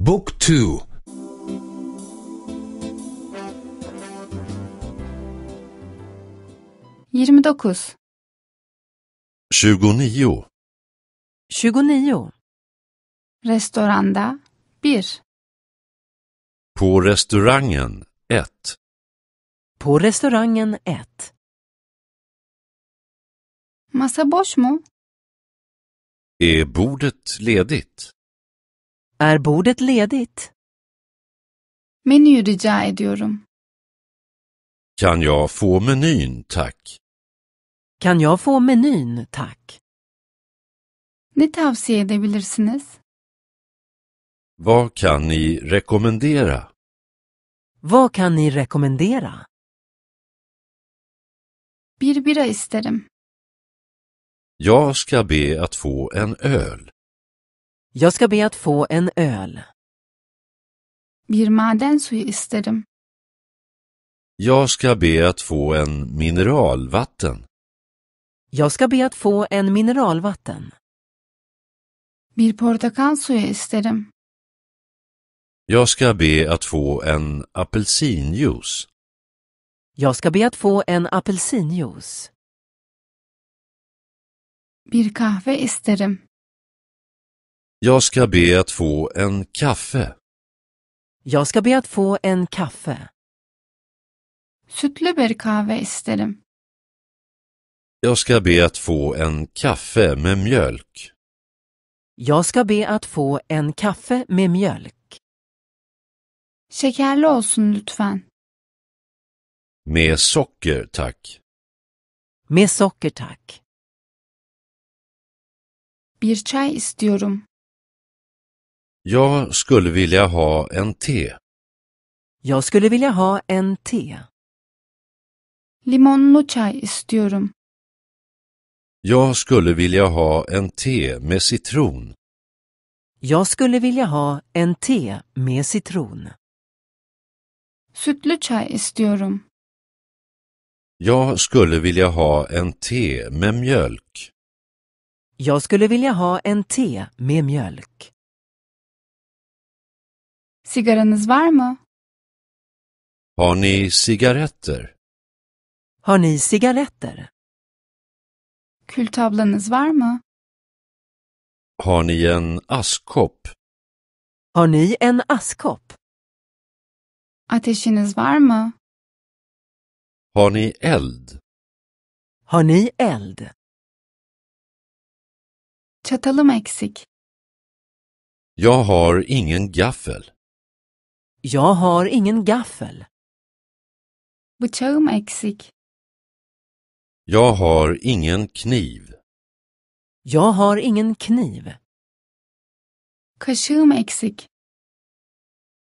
Book 2 29 29 29 Restauranda bir På restaurangen 1 På restaurangen 1 Masa boş mu? Är bordet ledigt? Är bordet ledigt? Menü rica ediyorum. Kan jag få menyn, tack? Kan jag få menyn, tack? Ne tavsiye edebilirsiniz? Vad kan ni rekommendera? Vad kan ni rekommendera? Bir bira isterim. Jag ska be att få en öl. Jag ska be att få en öl. Bir maden suyu isterim. Jag ska be att få en mineralvatten. Jag ska be att få en mineralvatten. Bir portakal suyu isterim. Jag ska be att få en apelsinjuice. Jag ska be att få en apelsinjuice. Bir kahve isterim. Jag ska be att få en kaffe. Jag ska be att få en kaffe. Sütlü bir kahve isterim. Jag ska be att få en kaffe med mjölk. Jag ska be att få en kaffe med mjölk. Şekerli olsun lütfen. Med socker, tack. Med socker, tack. Bir çay istiyorum. Jag skulle vilja ha en te. Jag skulle vilja ha en te. Limonlu çay istiyorum. Jag skulle vilja ha en te med citron. Jag skulle vilja ha en te med citron. Sütlü çay istiyorum. Jag skulle vilja ha en te med mjölk. Jag skulle vilja ha en te med mjölk. Sigaranız var mı? Har ni cigaretter? Har ni cigaretter? Kültavlanız var mı? Har ni en askkopp? Har ni en askkopp? Ateşiniz var mı? Har ni eld? Har ni eld? Çatalım eksik. Jag har ingen gaffel. Jag har ingen gaffel. Jag har ingen kniv. Jag har ingen kniv.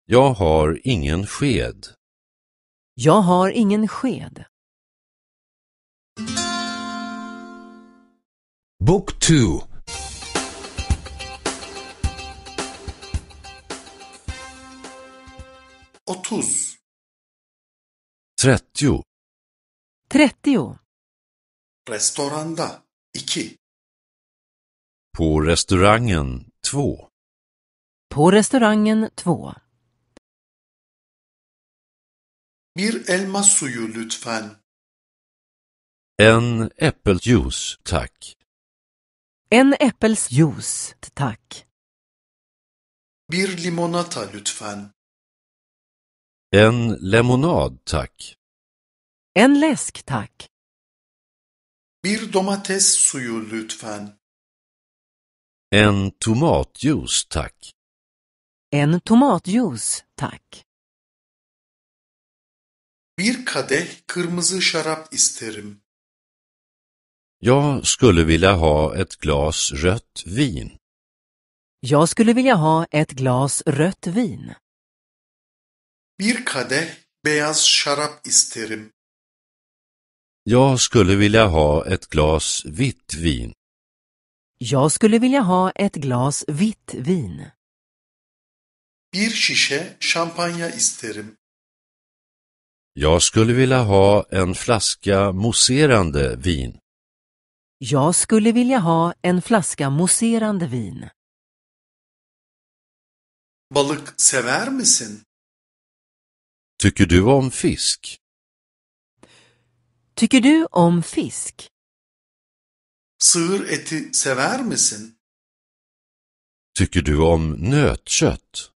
Jag har ingen sked. Jag har ingen sked. Book 2 otuz. Trettio. Trettio. Restoranda iki. På restaurangen två. På restaurangen två. Bir elma suyu lütfen. En äppeljuice, tack. En äppelsjuice, tack. Bir limonata lütfen. En lemonad, tack. En läsk, tack. Bir domates suyu lütfen. En tomatjuice, tack. En tomatjuice, tack. Bir kadeh kırmızı şarap isterim. Jag skulle vilja ha ett glas rött vin. Jag skulle vilja ha ett glas rött vin. Bir kadeh beyaz şarap isterim. Jag skulle vilja ha ett glas vitt vin. Jag skulle vilja ha ett glas vitt vin. Bir şişe şampanya isterim. Jag skulle vilja ha en flaska mousserande vin. Jag skulle vilja ha en flaska mousserande vin. Balık sever misin? Tycker du om fisk? Tycker du om fisk? Sığır eti sever misin? Tycker du om nötkött?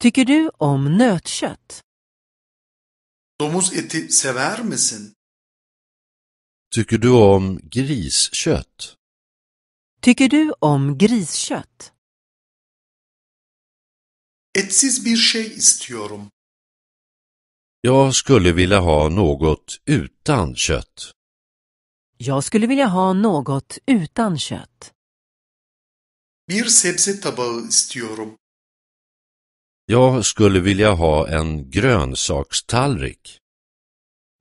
Tycker du om nötkött? Domuz eti sever misin? Tycker du om griskött? Tycker du om griskött? Etsiz bir şey istiyorum. Jag skulle vilja ha något utan kött. Jag skulle vilja ha något utan kött. Bir sebze tabağı istiyorum. Jag skulle vilja ha en grönsakstallrik.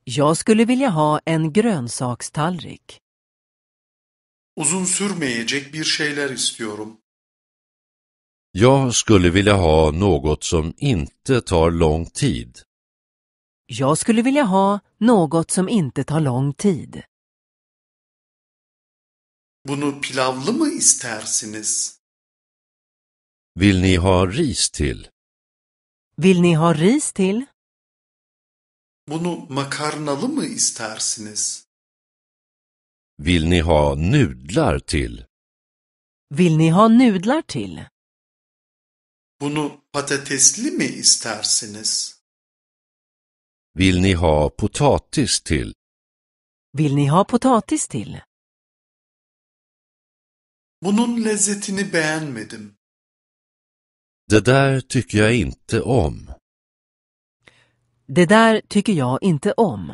Jag skulle vilja ha en grönsakstallrik. Uzun sürmeyecek bir şeyler istiyorum. Jag skulle vilja ha något som inte tar lång tid. Jag skulle vilja ha något som inte tar lång tid. Bunu pilavlı mı istersiniz? Vill ni ha ris till? Vill ni ha ris till? Bunu makarnalı mı istersiniz? Vill ni ha nudlar till? Vill ni ha nudlar till? Bunu patatesli mi istersiniz? Vill ni ha potatis till? Vill ni ha potatis till? Bunun lezzetini beğenmedim. Det där tycker jag inte om. Det där tycker jag inte om.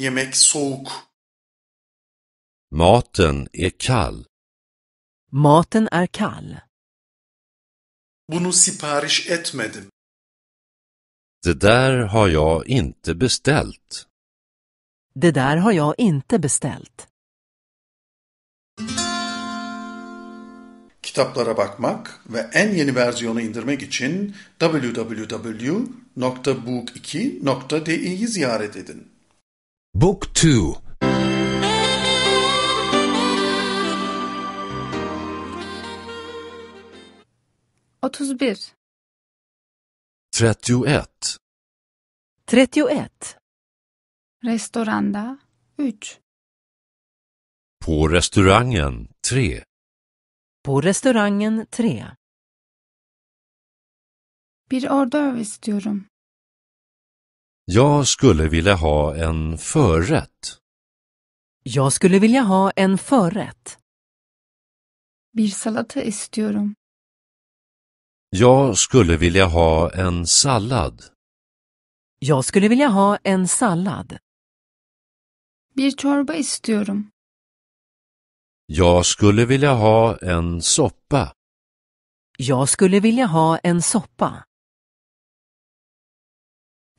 Yemek soğuk. Maten är kall. Maten är kall. Bunu sipariş etmedim. Det där har jag inte beställt. Det där har jag inte beställt. Kitaplara bakmak ve en yeni versiyonu indirmek için www.book2.de'yi ziyaret edin. Book 2 31 31 31 Restoranda 3 På restaurangen 3 På restaurangen 3 Bir order istiyorum. Jag skulle vilja ha en förrätt. Jag skulle vilja ha en förrätt. Bir salata istiyorum. Jag skulle vilja ha en sallad. Jag skulle vilja ha en sallad. Bir çorba istiyorum. Jag skulle vilja ha en soppa. Jag skulle vilja ha en soppa.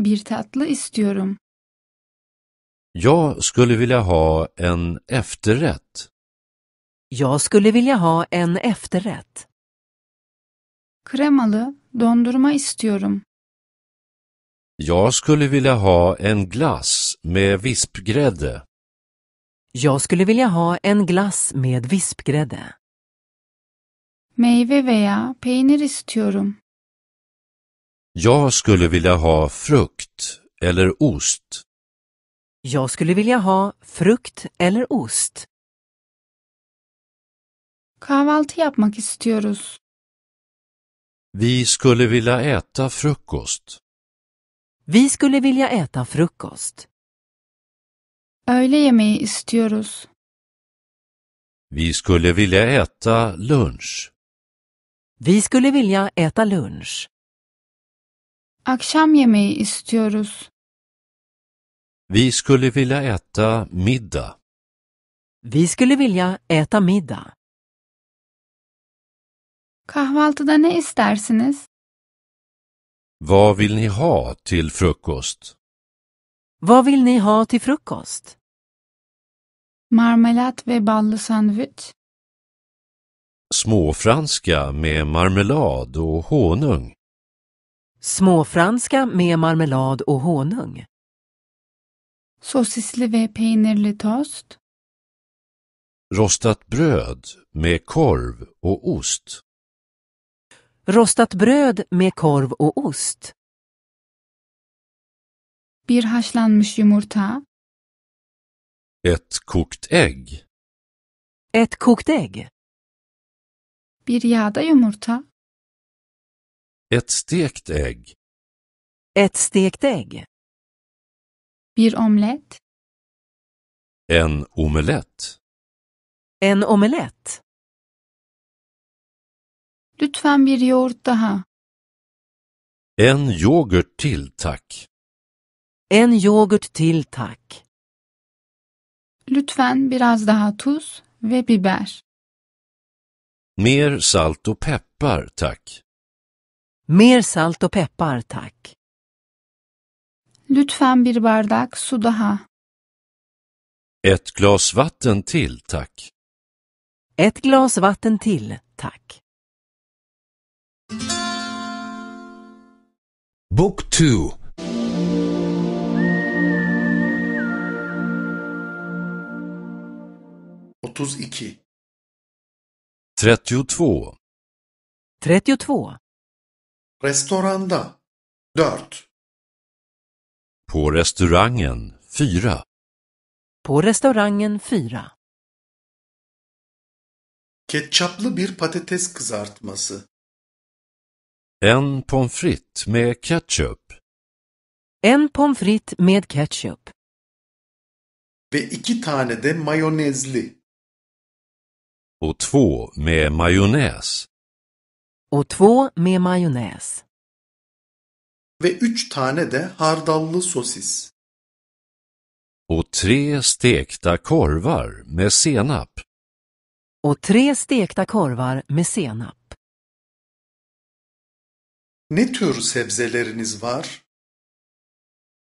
Bir tatlı istiyorum. Jag skulle vilja ha en efterrätt. Jag skulle vilja ha en efterrätt. Kremalı dondurma istiyorum. Jag skulle vilja ha en glass med vispgrädde. Jag skulle vilja ha en glass med vispgrädde. Meyve veya peynir istiyorum. Jag skulle vilja ha frukt eller ost. Jag skulle vilja ha frukt eller ost. Kahvaltı yapmak istiyoruz. Vi skulle vilja äta frukost. Vi skulle vilja äta frukost. Öğle yemeği istiyoruz. Vi skulle vilja äta lunch. Vi skulle vilja äta lunch. Akşam yemeği istiyoruz. Vi skulle vilja äta middag. Vi skulle vilja äta middag. Kahvaltıda ne istersiniz? Vad vill ni ha till frukost? Vad vill ni ha till frukost? Marmelat ve ballı sandviç. Småfranska med marmelad och honung. Småfranska med marmelad och honung. Sosisli ve peynirli tost. Rostat bröd med korv och ost. Rostat bröd med korv och ost. Bir haşlanmış yumurta. Ett kokt ägg. Ett kokt ägg. Bir yağda yumurta. Ett stekt ägg. Ett stekt ägg. Bir omlett. En omelett. En omelett. Lütfen bir yoğurt daha. En yoghurt till tack. En yoghurt till tack. Lütfen biraz daha tuz ve biber. Mer salt och peppar, tack. Mer salt och peppar, tack. Lütfen bir bardak su daha. Ett glas vatten till, tack. Ett glas vatten till, tack. Book 2 32 32 32 Restoranda 4 På restaurangen 4 På restaurangen 4 Ketçaplı bir patates kızartması en pommes frites med ketchup. En pommes frites med ketchup. Ve iki tane de mayonezli. Och två med majonnäs. Och två med majonnäs. Ve üç tane de hardallı sosis. Och tre stekta korvar med senap. Och tre stekta korvar med senap. Ne tür sebzeleriniz var?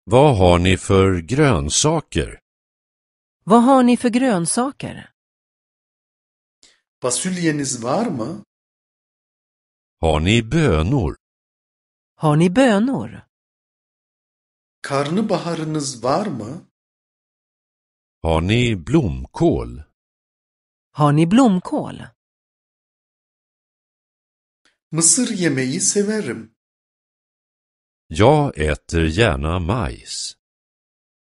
Vad har ni för grönsaker? Vad har ni för grönsaker? Fasulyeniz var mı? Har ni bönor? Har ni bönor? Karnabaharınız var mı? Har ni blomkål? Har ni blomkål? Mısır yemeyi severim. Jag äter gärna majs.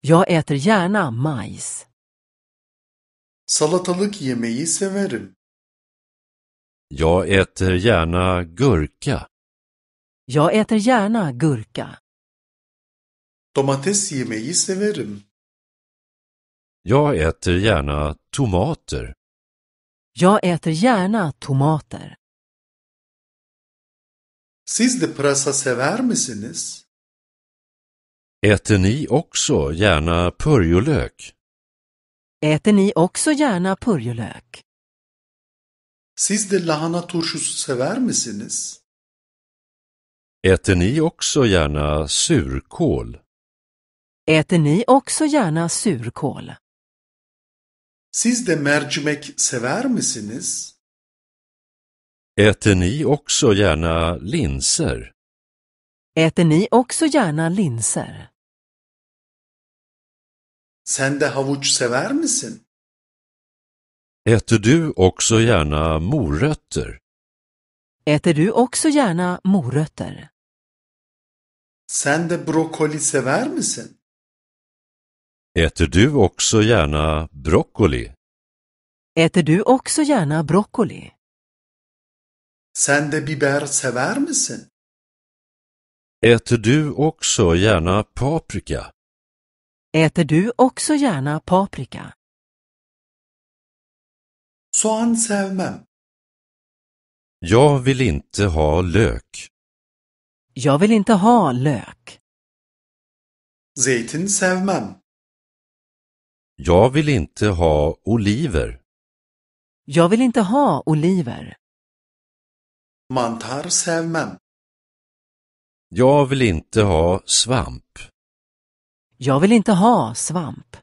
Jag äter gärna majs. Salatalık yemeyi severim. Jag äter gärna gurka. Jag äter gärna gurka. Domates yemeyi severim. Jag äter gärna tomater. Jag äter gärna tomater. Siz de pırasa sever misiniz? Äter ni också gärna purjolök? Äter ni också gärna purjolök? Siz de lahana turşusu sever misiniz? Äter ni också gärna surkål? Äter ni också gärna surkål? Siz de mercimek sever misiniz? Äter ni också gärna linser? Äter ni också gärna linser? Sen de havuç sever misin? Äter du också gärna morötter? Äter du också gärna morötter? Sen de brokoli sever misin? Äter du också gärna broccoli? Äter du också gärna broccoli? Sen de biber sever misin? Äter du också gärna paprika? Äter du också gärna paprika? Soğan sevmem. Jag vill inte ha lök. Jag vill inte ha lök. Zeytin sevmem. Jag vill inte ha oliver. Jag vill inte ha oliver. Mantar sevmem. Jag vill inte ha svamp. Jag vill inte ha svamp.